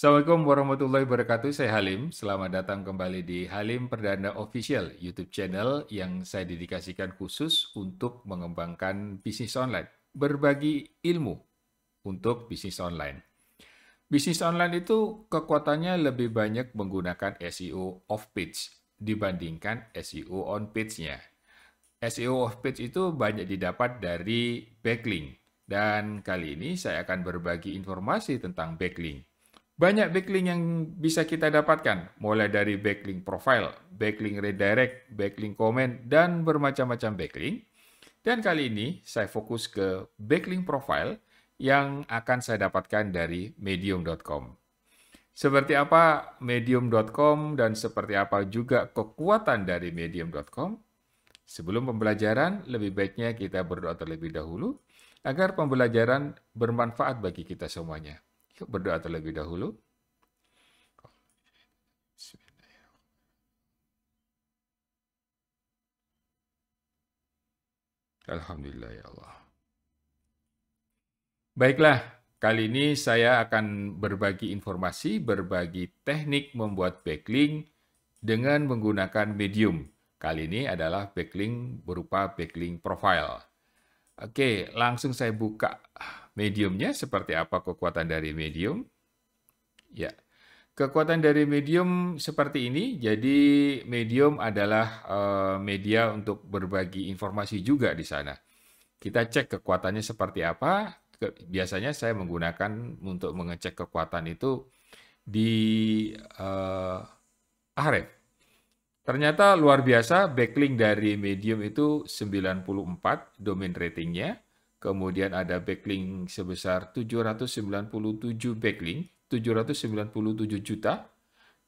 Assalamualaikum warahmatullahi wabarakatuh. Saya Halim. Selamat datang kembali di Halim Perdana Official YouTube channel yang saya dedikasikan khusus untuk mengembangkan bisnis online, berbagi ilmu untuk bisnis online. Bisnis online itu kekuatannya lebih banyak menggunakan SEO off page dibandingkan SEO on page-nya. SEO off page itu banyak didapat dari backlink dan kali ini saya akan berbagi informasi tentang backlink banyak backlink yang bisa kita dapatkan, mulai dari backlink profile, backlink redirect, backlink comment, dan bermacam-macam backlink. Dan kali ini saya fokus ke backlink profile yang akan saya dapatkan dari medium.com. Seperti apa medium.com dan seperti apa juga kekuatan dari medium.com? Sebelum pembelajaran, lebih baiknya kita berdoa terlebih dahulu agar pembelajaran bermanfaat bagi kita semuanya. Berdoa terlebih dahulu. Alhamdulillah ya Allah. Baiklah, kali ini saya akan berbagi informasi, berbagi teknik membuat backlink dengan menggunakan medium. Kali ini adalah backlink berupa backlink profile. Oke, langsung saya buka mediumnya seperti apa kekuatan dari medium. Ya, kekuatan dari medium seperti ini. Jadi medium adalah uh, media untuk berbagi informasi juga di sana. Kita cek kekuatannya seperti apa. Biasanya saya menggunakan untuk mengecek kekuatan itu di uh, Ahref. Ternyata luar biasa backlink dari medium itu 94 domain ratingnya kemudian ada backlink sebesar 797 backlink, 797 juta,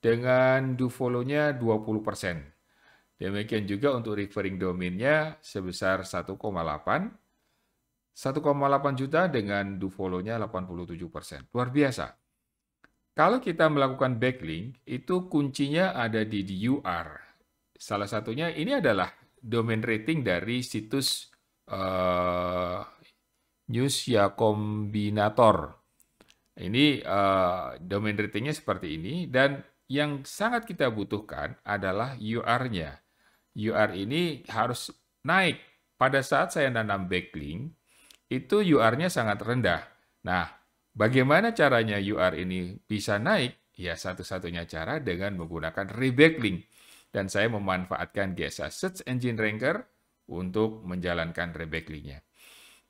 dengan dofollow-nya 20%. Demikian juga untuk referring domainnya sebesar 1,8, 1,8 juta dengan dofollow-nya 87%. Luar biasa. Kalau kita melakukan backlink, itu kuncinya ada di DUR. Salah satunya ini adalah domain rating dari situs uh, news ya kombinator. Ini uh, domain ratingnya seperti ini dan yang sangat kita butuhkan adalah UR-nya. UR ini harus naik. Pada saat saya nanam backlink, itu UR-nya sangat rendah. Nah, bagaimana caranya UR ini bisa naik? Ya, satu-satunya cara dengan menggunakan rebacklink. Dan saya memanfaatkan GSA Search Engine Ranker untuk menjalankan rebacklink-nya.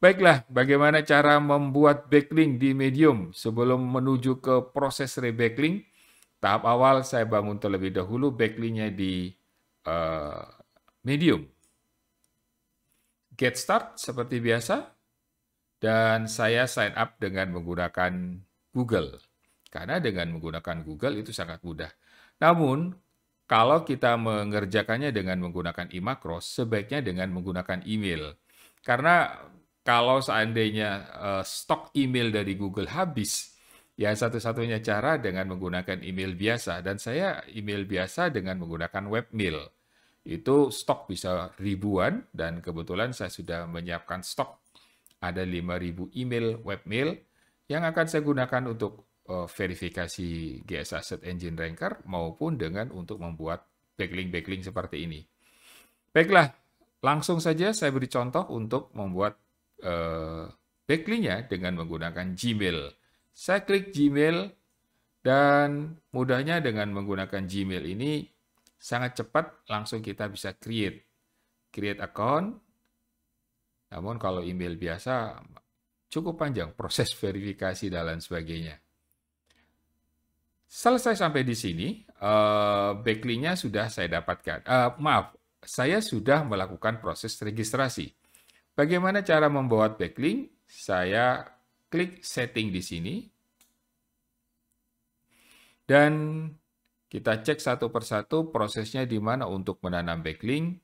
Baiklah, bagaimana cara membuat backlink di Medium sebelum menuju ke proses rebacklink? Tahap awal saya bangun terlebih dahulu backlinknya di uh, Medium. Get start seperti biasa dan saya sign up dengan menggunakan Google. Karena dengan menggunakan Google itu sangat mudah. Namun, kalau kita mengerjakannya dengan menggunakan iMacros, sebaiknya dengan menggunakan email. Karena kalau seandainya uh, stok email dari Google habis, ya satu-satunya cara dengan menggunakan email biasa. Dan saya email biasa dengan menggunakan webmail. Itu stok bisa ribuan dan kebetulan saya sudah menyiapkan stok ada 5000 email webmail yang akan saya gunakan untuk uh, verifikasi GS Asset Engine Ranker maupun dengan untuk membuat backlink-backlink seperti ini. Baiklah, langsung saja saya beri contoh untuk membuat uh, backlinknya dengan menggunakan Gmail. Saya klik Gmail dan mudahnya dengan menggunakan Gmail ini sangat cepat langsung kita bisa create. Create account. Namun kalau email biasa cukup panjang proses verifikasi dan lain sebagainya. Selesai sampai di sini, eh, backlinknya sudah saya dapatkan. Uh, maaf, saya sudah melakukan proses registrasi. Bagaimana cara membuat backlink? Saya klik setting di sini. Dan kita cek satu persatu prosesnya di mana untuk menanam backlink.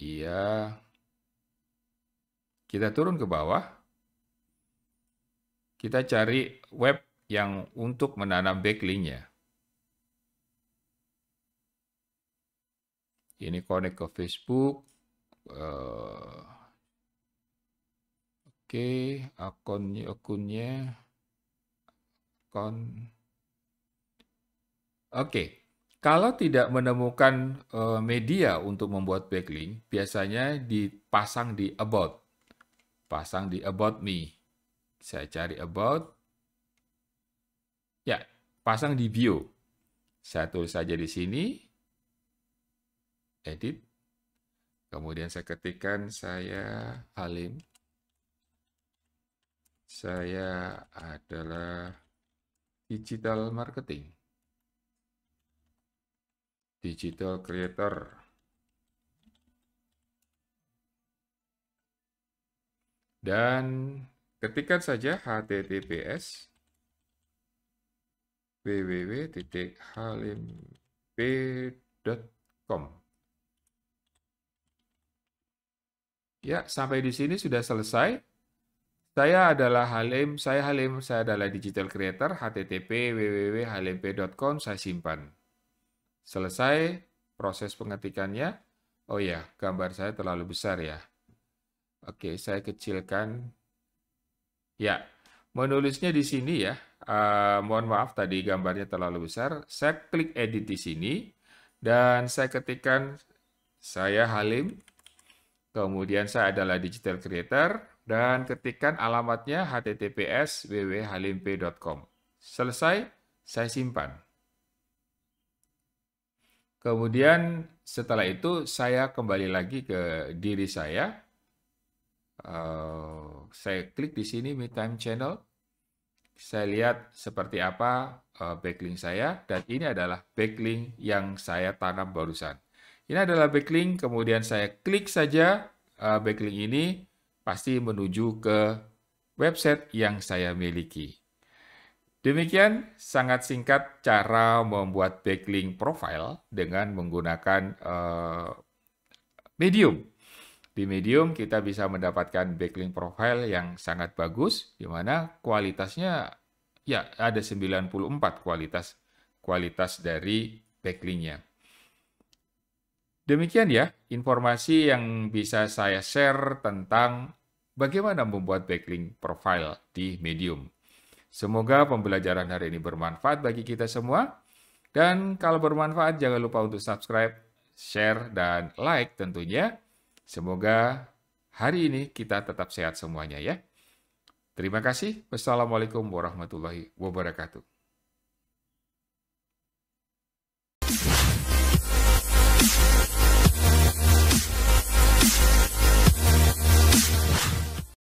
Iya. Kita turun ke bawah. Kita cari web yang untuk menanam backlinknya. ini connect ke Facebook uh, oke okay, akunnya akunnya akun oke okay. Kalau tidak menemukan uh, media untuk membuat backlink, biasanya dipasang di about. Pasang di about me. Saya cari about. Ya, pasang di bio. Saya tulis saja di sini edit. Kemudian saya ketikkan saya Halim. Saya adalah digital marketing. Digital creator. Dan ketikkan saja https www.halimp.com. Ya, sampai di sini sudah selesai. Saya adalah Halim, saya Halim, saya adalah digital creator, http www.halimp.com, saya simpan. Selesai proses pengetikannya. Oh ya, gambar saya terlalu besar ya. Oke, saya kecilkan. Ya, menulisnya di sini ya. Uh, mohon maaf tadi gambarnya terlalu besar. Saya klik edit di sini dan saya ketikkan saya Halim Kemudian saya adalah digital creator dan ketikkan alamatnya https www.halimp.com. Selesai, saya simpan. Kemudian setelah itu saya kembali lagi ke diri saya. Uh, saya klik di sini mid Time Channel. Saya lihat seperti apa uh, backlink saya dan ini adalah backlink yang saya tanam barusan. Ini adalah backlink, kemudian saya klik saja eh, backlink ini, pasti menuju ke website yang saya miliki. Demikian sangat singkat cara membuat backlink profile dengan menggunakan eh, Medium. Di Medium kita bisa mendapatkan backlink profile yang sangat bagus, di mana kualitasnya ya ada 94 kualitas kualitas dari backlinknya. Demikian ya informasi yang bisa saya share tentang bagaimana membuat backlink profile di Medium. Semoga pembelajaran hari ini bermanfaat bagi kita semua. Dan kalau bermanfaat jangan lupa untuk subscribe, share, dan like tentunya. Semoga hari ini kita tetap sehat semuanya ya. Terima kasih. Wassalamualaikum warahmatullahi wabarakatuh.